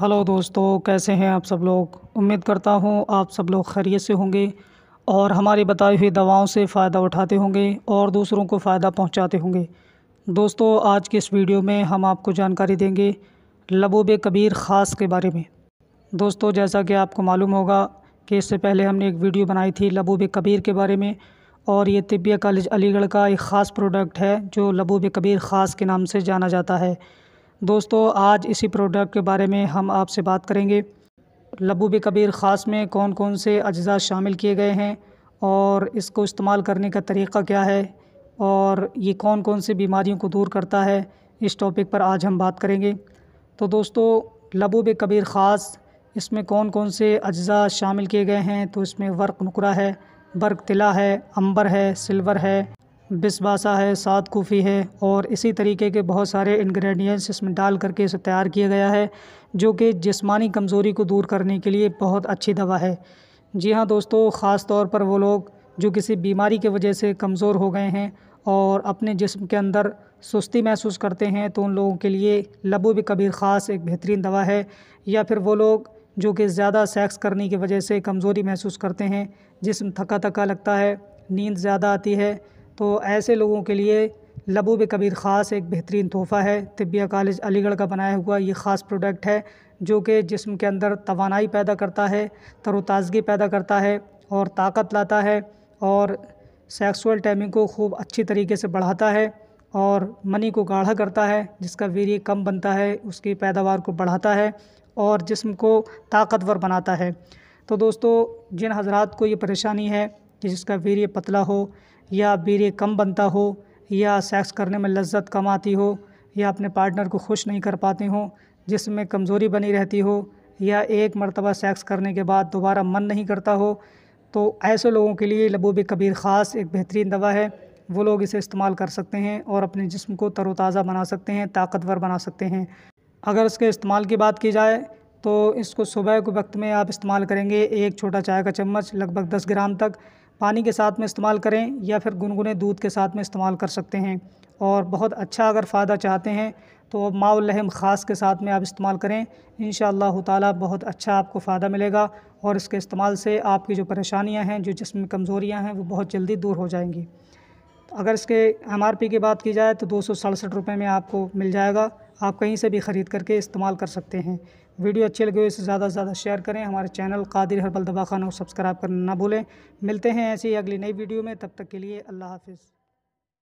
hello दोस्तों कैसे हैं आप सब लोग उम्मीद करता हूं आप सब लोग खैरियत से होंगे और हमारी बताई हुई दवाओं से फ़ायदा उठाते होंगे और दूसरों को फ़ायदा पहुंचाते होंगे दोस्तों आज के इस वीडियो में हम आपको जानकारी देंगे लबोब कबीर ख़ास के बारे में दोस्तों जैसा कि आपको मालूम होगा कि इससे पहले हमने एक वीडियो बनाई थी लबोब कबीर के बारे में और ये तिबिया कॉलेज अलीगढ़ का एक ख़ास प्रोडक्ट है जो लबोब कबीर ख़ास के नाम से जाना जाता है दोस्तों आज इसी प्रोडक्ट के बारे में हम आपसे बात करेंगे लबूब कबीर ख़ास में कौन कौन से अज्जा शामिल किए गए हैं और इसको इस्तेमाल करने का तरीक़ा क्या है और ये कौन कौन से बीमारियों को दूर करता है इस टॉपिक पर आज हम बात करेंगे तो दोस्तों लबूब कबीर ख़ास इसमें कौन कौन से अज्जा शामिल किए गए हैं तो इसमें वर्क नुकरा है बर्क तिला है अंबर है सिल्वर है बिसबासा है सात कोफ़ी है और इसी तरीके के बहुत सारे इंग्रेडिएंट्स इसमें डाल करके इसे तैयार किया गया है जो कि जिस्मानी कमज़ोरी को दूर करने के लिए बहुत अच्छी दवा है जी हाँ दोस्तों ख़ास तौर पर वो लोग जो किसी बीमारी की वजह से कमज़ोर हो गए हैं और अपने जिस्म के अंदर सुस्ती महसूस करते हैं तो उन लोगों के लिए लबू भी कबीर ख़ास एक बेहतरीन दवा है या फिर वो लोग जो कि ज़्यादा सेक्स करने की वजह से कमज़ोरी महसूस करते हैं जिसम थका थका लगता है नींद ज़्यादा आती है तो ऐसे लोगों के लिए लबूब कबीर ख़ास एक बेहतरीन तोहफ़ा है तिबिया कॉलेज अलीगढ़ का बनाया हुआ ये ख़ास प्रोडक्ट है जो कि जिसम के अंदर तोानाई पैदा करता है तरोताज़गी पैदा करता है और ताकत लाता है और सेक्सुअल टाइमिंग को खूब अच्छी तरीके से बढ़ाता है और मनी को गाढ़ा करता है जिसका वीरी कम बनता है उसकी पैदावार को बढ़ाता है और जिसम को ताकतवर बनाता है तो दोस्तों जिन हजरात को ये परेशानी है कि जिसका वीर्य पतला हो या वीर्य कम बनता हो या सेक्स करने में लज्जत कम आती हो या अपने पार्टनर को खुश नहीं कर पाते हों जिसमें कमज़ोरी बनी रहती हो या एक मरतबा सेक्स करने के बाद दोबारा मन नहीं करता हो तो ऐसे लोगों के लिए लबूब कबीर ख़ास एक बेहतरीन दवा है वो लोग इसे इस्तेमाल कर सकते हैं और अपने जिस्म को तरोताज़ा बना सकते हैं ताकतवर बना सकते हैं अगर इसके इस्तेमाल की बात की जाए तो इसको सुबह के वक्त में आप इस्तेमाल करेंगे एक छोटा चाय का चम्मच लगभग दस ग्राम तक पानी के साथ में इस्तेमाल करें या फिर गुनगुने दूध के साथ में इस्तेमाल कर सकते हैं और बहुत अच्छा अगर फ़ायदा चाहते हैं तो माओ लहम ख़ास के साथ में आप इस्तेमाल करें इन ताला बहुत अच्छा आपको फ़ायदा मिलेगा और इसके इस्तेमाल से आपकी जो परेशानियां हैं जो जिसम कमज़ोरियाँ हैं वो बहुत जल्दी दूर हो जाएंगी अगर इसके एम की बात की जाए तो दो सौ में आपको मिल जाएगा आप कहीं से भी ख़रीद करके इस्तेमाल कर सकते हैं वीडियो अच्छी लगी हो इसे ज़्यादा से ज़्यादा शेयर करें हमारे चैनल कादिर हर्बल दवाखाना को सब्सक्राइब करना ना भूलें मिलते हैं ऐसी अगली नई वीडियो में तब तक के लिए अल्लाह हाफिज़